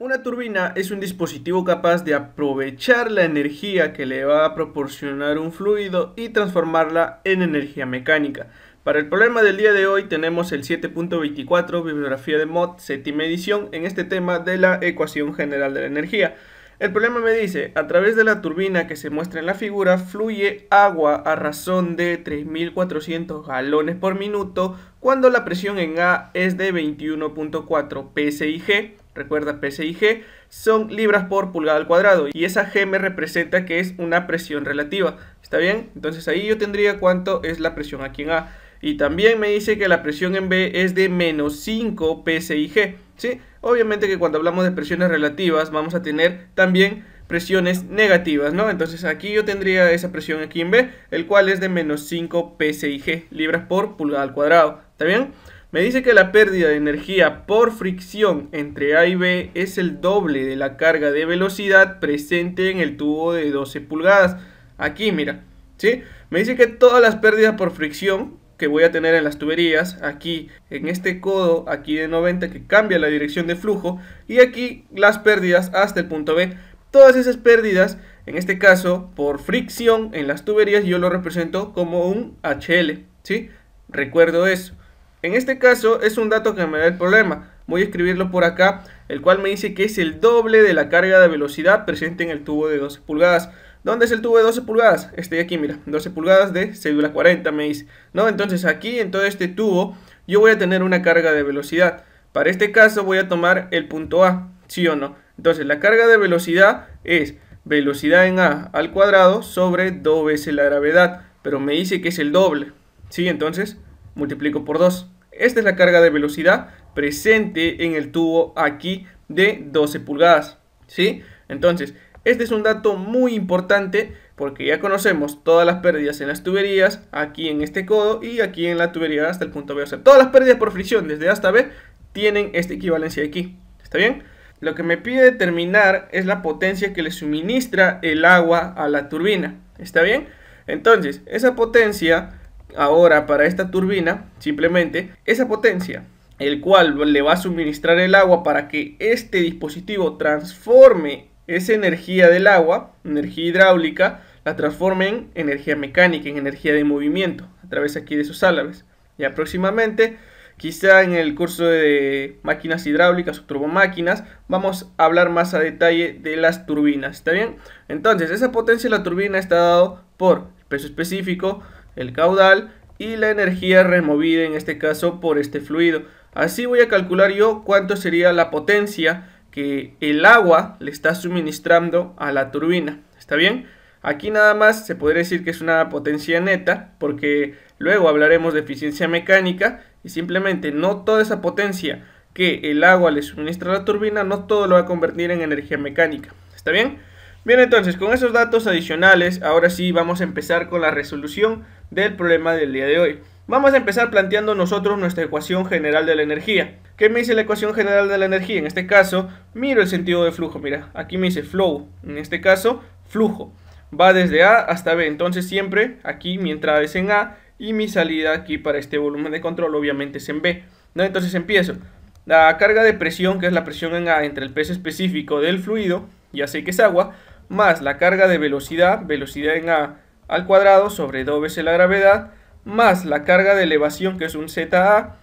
Una turbina es un dispositivo capaz de aprovechar la energía que le va a proporcionar un fluido y transformarla en energía mecánica. Para el problema del día de hoy tenemos el 7.24, bibliografía de MOD, séptima edición, en este tema de la ecuación general de la energía. El problema me dice, a través de la turbina que se muestra en la figura, fluye agua a razón de 3.400 galones por minuto cuando la presión en A es de 21.4 PSIG recuerda PSIG, son libras por pulgada al cuadrado y esa G me representa que es una presión relativa, ¿está bien? Entonces ahí yo tendría cuánto es la presión aquí en A. Y también me dice que la presión en B es de menos 5 PSIG, ¿sí? Obviamente que cuando hablamos de presiones relativas vamos a tener también presiones negativas, ¿no? Entonces aquí yo tendría esa presión aquí en B, el cual es de menos 5 PSIG, libras por pulgada al cuadrado, ¿está bien? Me dice que la pérdida de energía por fricción entre A y B es el doble de la carga de velocidad presente en el tubo de 12 pulgadas. Aquí, mira, ¿sí? Me dice que todas las pérdidas por fricción que voy a tener en las tuberías, aquí en este codo, aquí de 90 que cambia la dirección de flujo y aquí las pérdidas hasta el punto B. Todas esas pérdidas, en este caso por fricción en las tuberías, yo lo represento como un HL, ¿sí? Recuerdo eso. En este caso es un dato que me da el problema. Voy a escribirlo por acá, el cual me dice que es el doble de la carga de velocidad presente en el tubo de 12 pulgadas. ¿Dónde es el tubo de 12 pulgadas? Estoy aquí, mira, 12 pulgadas de cédula 40 me dice. ¿No? Entonces aquí en todo este tubo yo voy a tener una carga de velocidad. Para este caso voy a tomar el punto A, ¿sí o no? Entonces la carga de velocidad es velocidad en A al cuadrado sobre 2 veces la gravedad. Pero me dice que es el doble, ¿sí? Entonces multiplico por 2. Esta es la carga de velocidad presente en el tubo aquí de 12 pulgadas, ¿sí? Entonces, este es un dato muy importante porque ya conocemos todas las pérdidas en las tuberías, aquí en este codo y aquí en la tubería hasta el punto B. O sea, todas las pérdidas por fricción desde A hasta B tienen esta equivalencia aquí, ¿está bien? Lo que me pide determinar es la potencia que le suministra el agua a la turbina, ¿está bien? Entonces, esa potencia ahora para esta turbina simplemente esa potencia el cual le va a suministrar el agua para que este dispositivo transforme esa energía del agua, energía hidráulica, la transforme en energía mecánica, en energía de movimiento, a través aquí de sus álabes. Y aproximadamente, quizá en el curso de máquinas hidráulicas o turbomáquinas, vamos a hablar más a detalle de las turbinas, ¿está bien? Entonces, esa potencia de la turbina está dado por peso específico, el caudal y la energía removida en este caso por este fluido. Así voy a calcular yo cuánto sería la potencia que el agua le está suministrando a la turbina. ¿Está bien? Aquí nada más se podría decir que es una potencia neta porque luego hablaremos de eficiencia mecánica y simplemente no toda esa potencia que el agua le suministra a la turbina no todo lo va a convertir en energía mecánica. ¿Está bien? Bien, entonces, con esos datos adicionales, ahora sí vamos a empezar con la resolución del problema del día de hoy. Vamos a empezar planteando nosotros nuestra ecuación general de la energía. ¿Qué me dice la ecuación general de la energía? En este caso, miro el sentido de flujo, mira, aquí me dice flow, en este caso, flujo. Va desde A hasta B, entonces siempre aquí mi entrada es en A y mi salida aquí para este volumen de control obviamente es en B. ¿no? Entonces empiezo. La carga de presión, que es la presión en A entre el peso específico del fluido, ya sé que es agua, más la carga de velocidad, velocidad en A al cuadrado sobre 2 veces la gravedad, más la carga de elevación que es un ZA,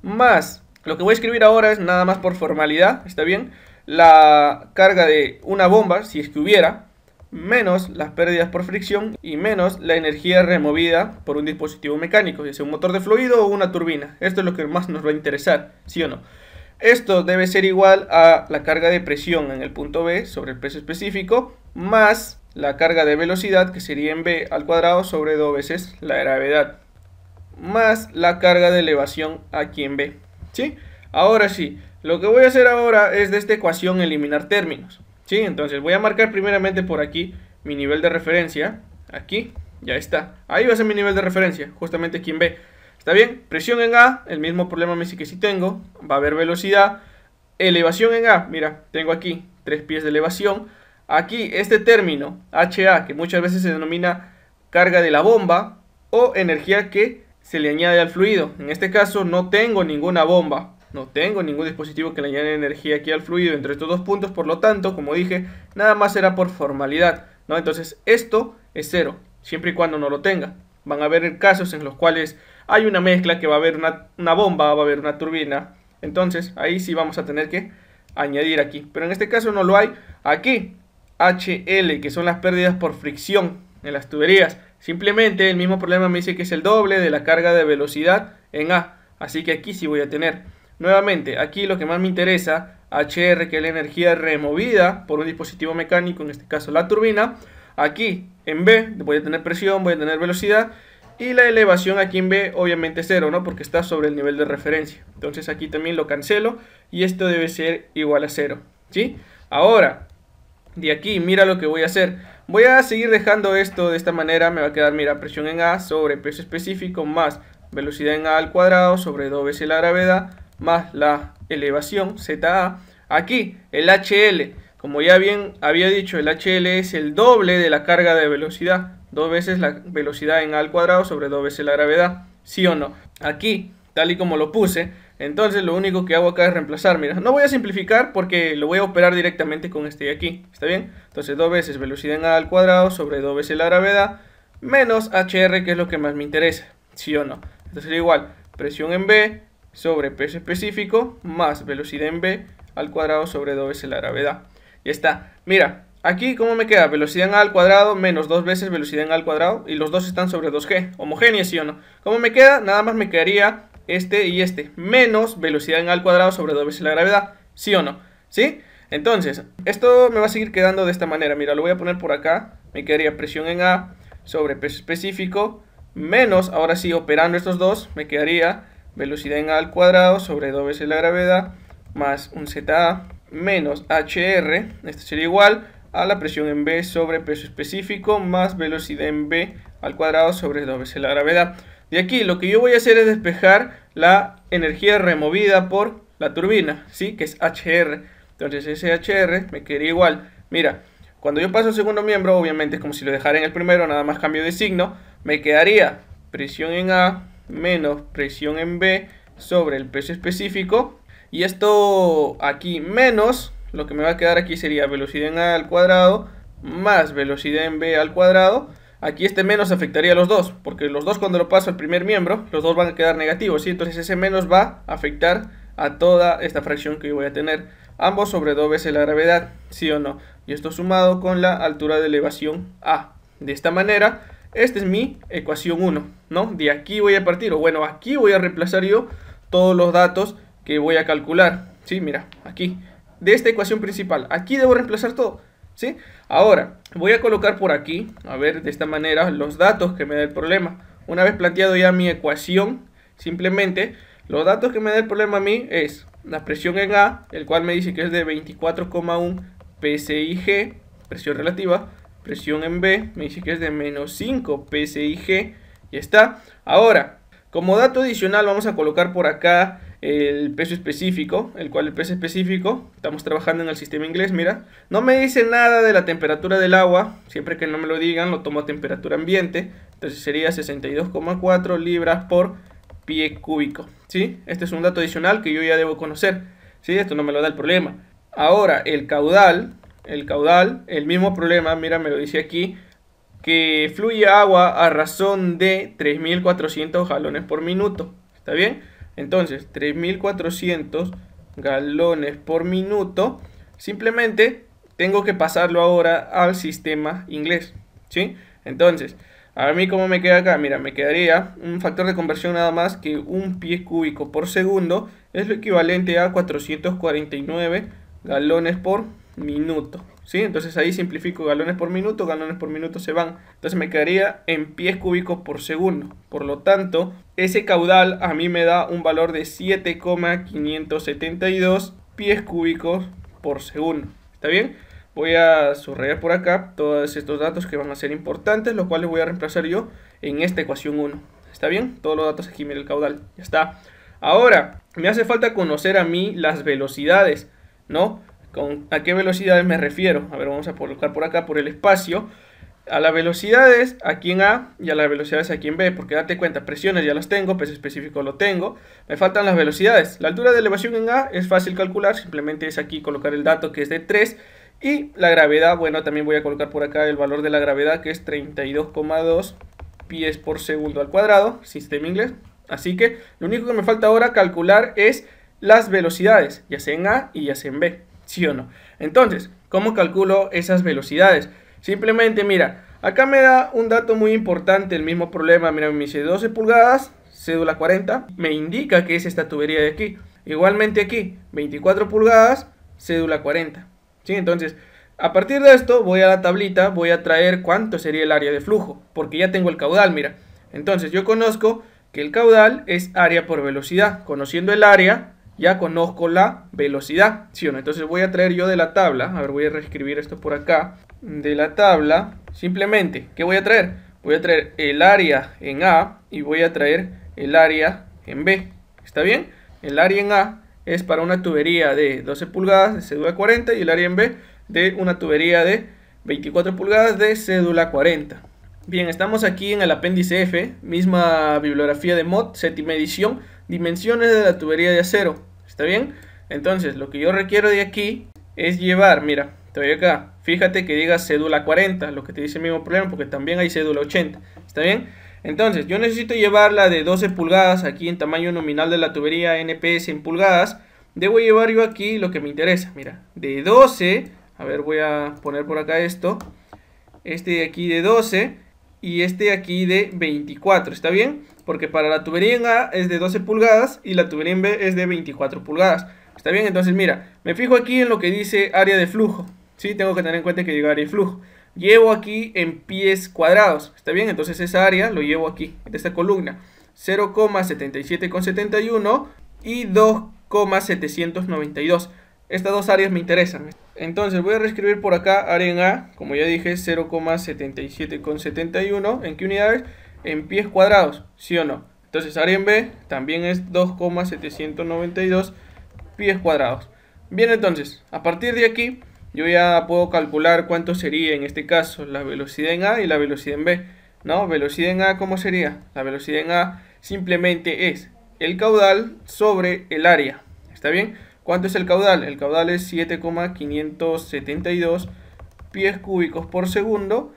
más, lo que voy a escribir ahora es nada más por formalidad, ¿está bien? La carga de una bomba, si es que hubiera, menos las pérdidas por fricción y menos la energía removida por un dispositivo mecánico, ya sea un motor de fluido o una turbina. Esto es lo que más nos va a interesar, ¿sí o no? Esto debe ser igual a la carga de presión en el punto B sobre el peso específico más la carga de velocidad, que sería en b al cuadrado sobre 2 veces la gravedad, más la carga de elevación aquí en b. ¿Sí? Ahora sí, lo que voy a hacer ahora es de esta ecuación eliminar términos. ¿Sí? Entonces voy a marcar primeramente por aquí mi nivel de referencia, aquí, ya está. Ahí va a ser mi nivel de referencia, justamente aquí en B. ¿Está bien? Presión en A, el mismo problema me dice que sí tengo, va a haber velocidad. Elevación en A, mira, tengo aquí tres pies de elevación. Aquí este término HA, que muchas veces se denomina carga de la bomba o energía que se le añade al fluido. En este caso no tengo ninguna bomba, no tengo ningún dispositivo que le añade energía aquí al fluido entre estos dos puntos, por lo tanto, como dije, nada más será por formalidad, ¿no? Entonces esto es cero, siempre y cuando no lo tenga. Van a haber casos en los cuales hay una mezcla que va a haber una, una bomba, va a haber una turbina, entonces ahí sí vamos a tener que añadir aquí, pero en este caso no lo hay aquí, HL, que son las pérdidas por fricción en las tuberías. Simplemente el mismo problema me dice que es el doble de la carga de velocidad en A. Así que aquí sí voy a tener. Nuevamente, aquí lo que más me interesa, HR, que es la energía removida por un dispositivo mecánico, en este caso la turbina. Aquí en B voy a tener presión, voy a tener velocidad. Y la elevación aquí en B obviamente cero, ¿no? Porque está sobre el nivel de referencia. Entonces aquí también lo cancelo y esto debe ser igual a cero, ¿sí? Ahora, de aquí, mira lo que voy a hacer. Voy a seguir dejando esto de esta manera, me va a quedar, mira, presión en A sobre peso específico más velocidad en A al cuadrado sobre 2 veces la gravedad más la elevación ZA. Aquí, el HL, como ya bien había dicho, el HL es el doble de la carga de velocidad. Dos veces la velocidad en A al cuadrado sobre dos veces la gravedad. ¿Sí o no? Aquí, tal y como lo puse, entonces lo único que hago acá es reemplazar, mira, no voy a simplificar porque lo voy a operar directamente con este de aquí, ¿está bien? Entonces dos veces velocidad en A al cuadrado sobre dos veces la gravedad menos HR que es lo que más me interesa, ¿sí o no? Entonces sería igual, presión en B sobre peso específico más velocidad en B al cuadrado sobre 2 veces la gravedad. Ya está. Mira, aquí cómo me queda velocidad en A al cuadrado menos dos veces velocidad en A al cuadrado y los dos están sobre 2G. Homogéneos, sí o no. ¿Cómo me queda? Nada más me quedaría este y este, menos velocidad en al cuadrado sobre 2 veces la gravedad, ¿sí o no? ¿Sí? Entonces, esto me va a seguir quedando de esta manera, mira, lo voy a poner por acá, me quedaría presión en A sobre peso específico, menos, ahora sí, operando estos dos, me quedaría velocidad en A al cuadrado sobre 2 veces la gravedad, más un ZA, menos HR, esto sería igual a la presión en B sobre peso específico, más velocidad en B al cuadrado sobre 2 veces la gravedad. Y aquí lo que yo voy a hacer es despejar la energía removida por la turbina, ¿sí? Que es HR. Entonces ese HR me quedaría igual. Mira, cuando yo paso al segundo miembro, obviamente es como si lo dejara en el primero, nada más cambio de signo. Me quedaría presión en A menos presión en B sobre el peso específico. Y esto aquí menos, lo que me va a quedar aquí sería velocidad en A al cuadrado más velocidad en B al cuadrado Aquí este menos afectaría a los dos, porque los dos cuando lo paso al primer miembro, los dos van a quedar negativos, ¿sí? Entonces ese menos va a afectar a toda esta fracción que voy a tener. Ambos sobre dos veces la gravedad, ¿sí o no? Y esto sumado con la altura de elevación A. De esta manera, esta es mi ecuación 1, ¿no? De aquí voy a partir, o bueno, aquí voy a reemplazar yo todos los datos que voy a calcular. Sí, mira, aquí. De esta ecuación principal, aquí debo reemplazar todo. ¿sí? Ahora, voy a colocar por aquí, a ver, de esta manera, los datos que me da el problema. Una vez planteado ya mi ecuación, simplemente los datos que me da el problema a mí es la presión en A, el cual me dice que es de 24,1 PSIG, presión relativa, presión en B, me dice que es de menos 5 PSIG, y está. Ahora, como dato adicional vamos a colocar por acá el peso específico, el cual el peso específico, estamos trabajando en el sistema inglés, mira, no me dice nada de la temperatura del agua, siempre que no me lo digan lo tomo a temperatura ambiente, entonces sería 62,4 libras por pie cúbico, ¿sí? Este es un dato adicional que yo ya debo conocer, ¿sí? Esto no me lo da el problema. Ahora, el caudal, el caudal, el mismo problema, mira, me lo dice aquí, que fluye agua a razón de 3.400 jalones por minuto, ¿está bien? Entonces, 3400 galones por minuto. Simplemente tengo que pasarlo ahora al sistema inglés. ¿Sí? Entonces, a mí como me queda acá, mira, me quedaría un factor de conversión nada más que un pie cúbico por segundo. Es lo equivalente a 449 galones por minuto. ¿sí? Entonces ahí simplifico galones por minuto, galones por minuto se van. Entonces me quedaría en pies cúbicos por segundo. Por lo tanto, ese caudal a mí me da un valor de 7,572 pies cúbicos por segundo. ¿Está bien? Voy a subrayar por acá todos estos datos que van a ser importantes, los cuales voy a reemplazar yo en esta ecuación 1. ¿Está bien? Todos los datos aquí, mira el caudal. Ya está. Ahora, me hace falta conocer a mí las velocidades, ¿no? ¿A qué velocidades me refiero? A ver, vamos a colocar por acá, por el espacio. A las velocidades aquí en A y a las velocidades aquí en B, porque date cuenta, presiones ya las tengo, peso específico lo tengo. Me faltan las velocidades. La altura de elevación en A es fácil calcular, simplemente es aquí colocar el dato que es de 3. Y la gravedad, bueno, también voy a colocar por acá el valor de la gravedad que es 32,2 pies por segundo al cuadrado, sistema inglés. Así que lo único que me falta ahora calcular es las velocidades, ya sea en A y ya sea en B. ¿Sí o no? Entonces, ¿cómo calculo esas velocidades? Simplemente, mira, acá me da un dato muy importante, el mismo problema, mira, me dice 12 pulgadas, cédula 40, me indica que es esta tubería de aquí. Igualmente aquí, 24 pulgadas, cédula 40. ¿Sí? Entonces, a partir de esto voy a la tablita, voy a traer cuánto sería el área de flujo, porque ya tengo el caudal, mira. Entonces yo conozco que el caudal es área por velocidad. Conociendo el área, ya conozco la velocidad, ¿sí o no? Entonces voy a traer yo de la tabla, a ver, voy a reescribir esto por acá, de la tabla, simplemente, ¿qué voy a traer? Voy a traer el área en A y voy a traer el área en B, ¿está bien? El área en A es para una tubería de 12 pulgadas de cédula 40 y el área en B de una tubería de 24 pulgadas de cédula 40. Bien, estamos aquí en el apéndice F, misma bibliografía de MOD, séptima edición, dimensiones de la tubería de acero. ¿Está bien? Entonces, lo que yo requiero de aquí es llevar, mira, te acá. Fíjate que diga cédula 40, lo que te dice el mismo problema, porque también hay cédula 80. ¿Está bien? Entonces, yo necesito llevarla de 12 pulgadas aquí en tamaño nominal de la tubería NPS en pulgadas. Debo llevar yo aquí lo que me interesa, mira, de 12, a ver, voy a poner por acá esto, este de aquí de 12 y este de aquí de 24, ¿está bien? porque para la tubería en A es de 12 pulgadas y la tubería en B es de 24 pulgadas. ¿Está bien? Entonces, mira, me fijo aquí en lo que dice área de flujo. ¿Sí? Tengo que tener en cuenta que digo área de flujo. Llevo aquí en pies cuadrados. ¿Está bien? Entonces esa área lo llevo aquí, de esta columna. 0,77,71 y 2,792. Estas dos áreas me interesan. Entonces voy a reescribir por acá área en A, como ya dije, 0,77,71. ¿En qué unidades? en pies cuadrados, ¿sí o no? Entonces área en B también es 2,792 pies cuadrados. Bien, entonces, a partir de aquí yo ya puedo calcular cuánto sería en este caso la velocidad en A y la velocidad en B. ¿No? Velocidad en A, ¿cómo sería? La velocidad en A simplemente es el caudal sobre el área. ¿Está bien? ¿Cuánto es el caudal? El caudal es 7,572 pies cúbicos por segundo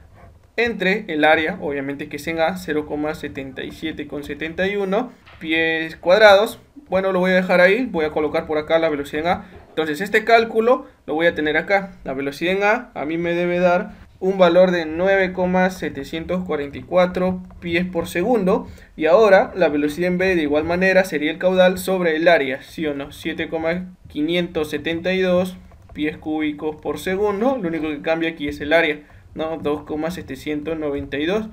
entre el área, obviamente que es en A, 71 pies cuadrados. Bueno, lo voy a dejar ahí, voy a colocar por acá la velocidad en A. Entonces este cálculo lo voy a tener acá. La velocidad en A a mí me debe dar un valor de 9,744 pies por segundo. Y ahora la velocidad en B de igual manera sería el caudal sobre el área, ¿sí o no? 7,572 pies cúbicos por segundo. Lo único que cambia aquí es el área. ¿no? 2,792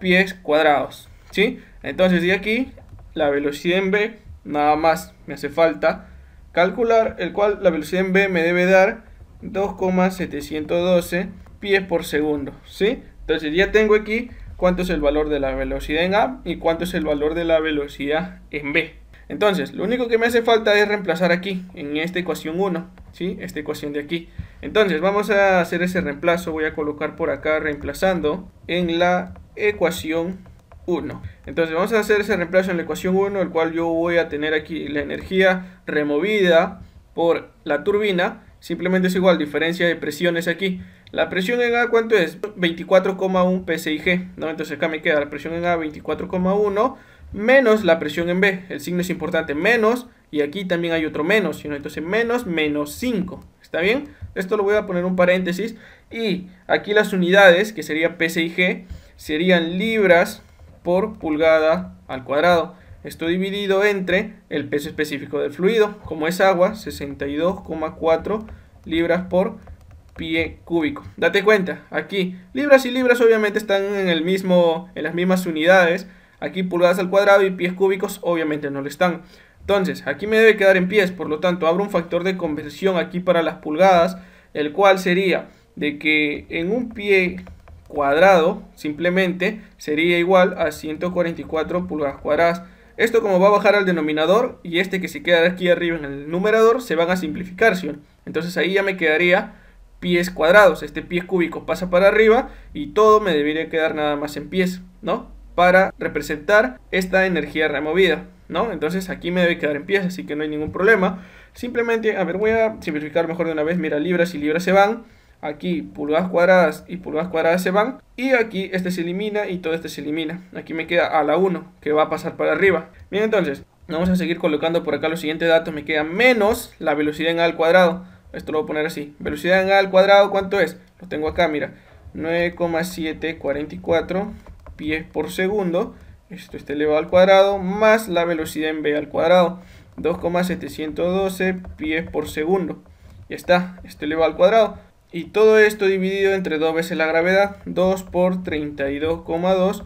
pies cuadrados, ¿sí? Entonces de aquí la velocidad en B, nada más me hace falta calcular, el cual la velocidad en B me debe dar 2,712 pies por segundo, ¿sí? Entonces ya tengo aquí cuánto es el valor de la velocidad en A y cuánto es el valor de la velocidad en B. Entonces, lo único que me hace falta es reemplazar aquí, en esta ecuación 1, ¿sí? Esta ecuación de aquí. Entonces vamos a hacer ese reemplazo, voy a colocar por acá reemplazando en la ecuación 1. Entonces vamos a hacer ese reemplazo en la ecuación 1, el cual yo voy a tener aquí la energía removida por la turbina. Simplemente es igual, diferencia de presiones aquí. La presión en A, ¿cuánto es? 24,1 PSIG, ¿no? Entonces acá me queda la presión en A 24,1 menos la presión en B. El signo es importante, menos, y aquí también hay otro menos, Entonces menos, menos 5. ¿Está bien? Esto lo voy a poner un paréntesis. Y aquí las unidades, que sería PSIG, serían libras por pulgada al cuadrado. Esto dividido entre el peso específico del fluido. Como es agua, 62,4 libras por pie cúbico. Date cuenta, aquí libras y libras obviamente están en, el mismo, en las mismas unidades. Aquí pulgadas al cuadrado y pies cúbicos obviamente no lo están. Entonces, aquí me debe quedar en pies, por lo tanto, abro un factor de conversión aquí para las pulgadas, el cual sería de que en un pie cuadrado, simplemente, sería igual a 144 pulgadas cuadradas. Esto como va a bajar al denominador y este que se queda aquí arriba en el numerador se van a simplificar, Entonces ahí ya me quedaría pies cuadrados, este pie cúbico pasa para arriba y todo me debería quedar nada más en pies, ¿no? Para representar esta energía removida. ¿no? Entonces aquí me debe quedar en pies, así que no hay ningún problema. Simplemente, a ver, voy a simplificar mejor de una vez. Mira, libras y libras se van. Aquí pulgadas cuadradas y pulgadas cuadradas se van. Y aquí este se elimina y todo este se elimina. Aquí me queda a la 1, que va a pasar para arriba. Bien, entonces, vamos a seguir colocando por acá los siguientes datos. Me queda menos la velocidad en A al cuadrado. Esto lo voy a poner así. Velocidad en A al cuadrado, ¿cuánto es? Lo tengo acá, mira. 9,744 pies por segundo esto está elevado al cuadrado, más la velocidad en b al cuadrado, 2,712 pies por segundo. Ya está, esto elevado al cuadrado. Y todo esto dividido entre dos veces la gravedad, 2 por 32,2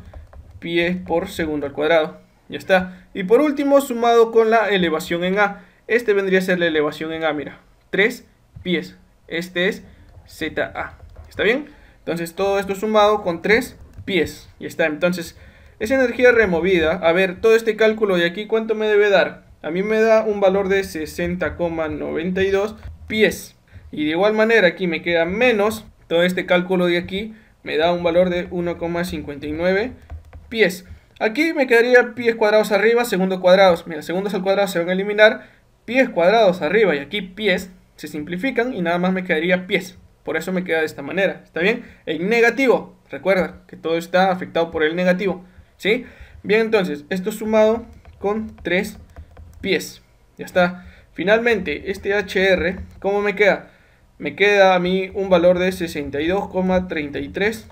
pies por segundo al cuadrado. Ya está. Y por último, sumado con la elevación en A. Este vendría a ser la elevación en A, mira. 3 pies. Este es ZA. ¿Está bien? Entonces todo esto sumado con 3 pies. Ya está. Entonces esa energía removida, a ver, todo este cálculo de aquí, ¿cuánto me debe dar? A mí me da un valor de 60,92 pies. Y de igual manera aquí me queda menos, todo este cálculo de aquí me da un valor de 1,59 pies. Aquí me quedaría pies cuadrados arriba, segundo cuadrados. Mira, segundos al cuadrado se van a eliminar, pies cuadrados arriba y aquí pies se simplifican y nada más me quedaría pies. Por eso me queda de esta manera, ¿está bien? En negativo, recuerda que todo está afectado por el negativo. Bien, entonces, esto sumado con 3 pies. Ya está. Finalmente, este HR, ¿cómo me queda? Me queda a mí un valor de 62,33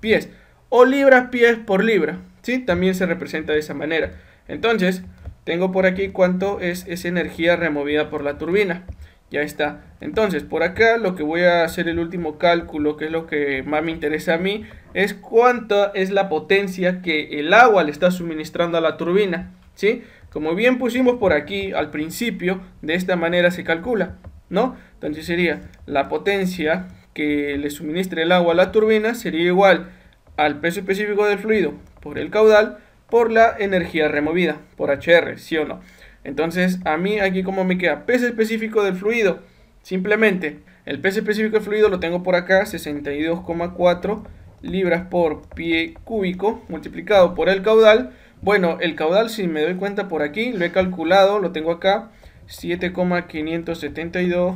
pies o libras pies por libra, ¿sí? También se representa de esa manera. Entonces, tengo por aquí cuánto es esa energía removida por la turbina. Ya está. Entonces, por acá lo que voy a hacer el último cálculo, que es lo que más me interesa a mí, es cuánta es la potencia que el agua le está suministrando a la turbina, ¿sí? Como bien pusimos por aquí al principio, de esta manera se calcula, ¿no? Entonces sería la potencia que le suministre el agua a la turbina sería igual al peso específico del fluido por el caudal por la energía removida, por HR, ¿sí o no? Entonces, a mí aquí como me queda peso específico del fluido. Simplemente, el peso específico del fluido lo tengo por acá, 62,4 libras por pie cúbico multiplicado por el caudal. Bueno, el caudal, si me doy cuenta por aquí, lo he calculado, lo tengo acá, 7,572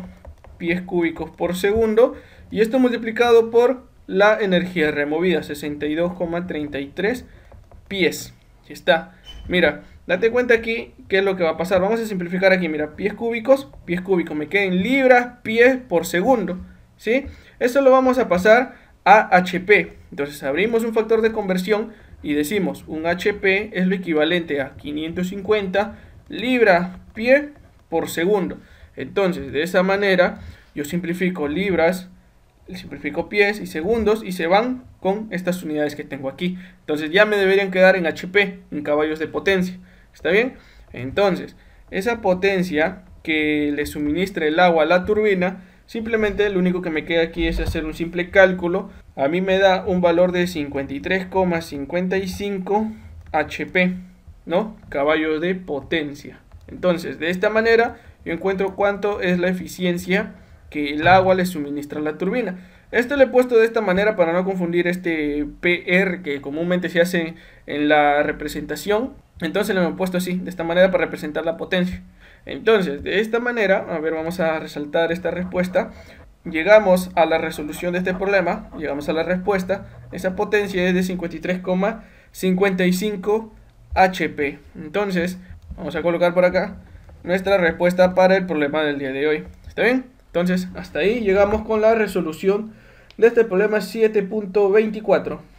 pies cúbicos por segundo. Y esto multiplicado por la energía removida, 62,33 pies. está. Mira, Date cuenta aquí qué es lo que va a pasar. Vamos a simplificar aquí, mira, pies cúbicos, pies cúbicos, me queden libras, pies por segundo, ¿sí? Eso lo vamos a pasar a HP. Entonces abrimos un factor de conversión y decimos, un HP es lo equivalente a 550 libras pie por segundo. Entonces, de esa manera, yo simplifico libras, simplifico pies y segundos y se van con estas unidades que tengo aquí. Entonces ya me deberían quedar en HP, en caballos de potencia. ¿Está bien? Entonces, esa potencia que le suministra el agua a la turbina, simplemente lo único que me queda aquí es hacer un simple cálculo. A mí me da un valor de 53,55 HP, ¿no? Caballo de potencia. Entonces, de esta manera, yo encuentro cuánto es la eficiencia que el agua le suministra a la turbina. Esto lo he puesto de esta manera para no confundir este PR que comúnmente se hace en la representación entonces lo hemos puesto así, de esta manera para representar la potencia. Entonces, de esta manera, a ver, vamos a resaltar esta respuesta. Llegamos a la resolución de este problema, llegamos a la respuesta. Esa potencia es de 53,55 HP. Entonces, vamos a colocar por acá nuestra respuesta para el problema del día de hoy. ¿Está bien? Entonces, hasta ahí llegamos con la resolución de este problema 7.24.